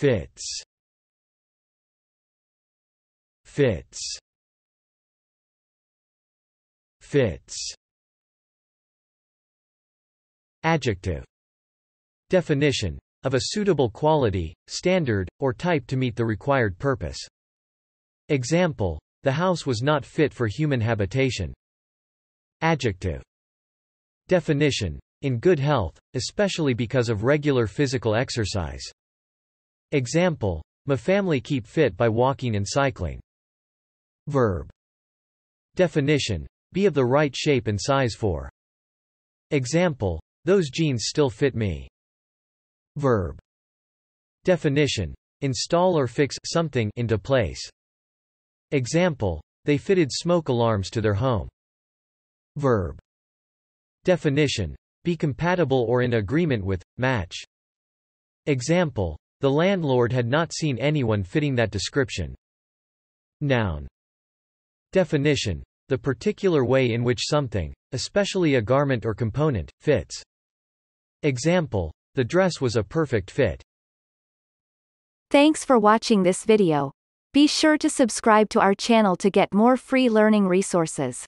Fitz. Fitz. Fitz. Adjective. Definition. Of a suitable quality, standard, or type to meet the required purpose. Example. The house was not fit for human habitation. Adjective. Definition. In good health, especially because of regular physical exercise. Example. My family keep fit by walking and cycling. Verb. Definition. Be of the right shape and size for. Example. Those jeans still fit me. Verb. Definition. Install or fix something into place. Example. They fitted smoke alarms to their home. Verb. Definition. Be compatible or in agreement with, match. Example. The landlord had not seen anyone fitting that description. Noun. Definition. The particular way in which something, especially a garment or component, fits. Example. The dress was a perfect fit. Thanks for watching this video. Be sure to subscribe to our channel to get more free learning resources.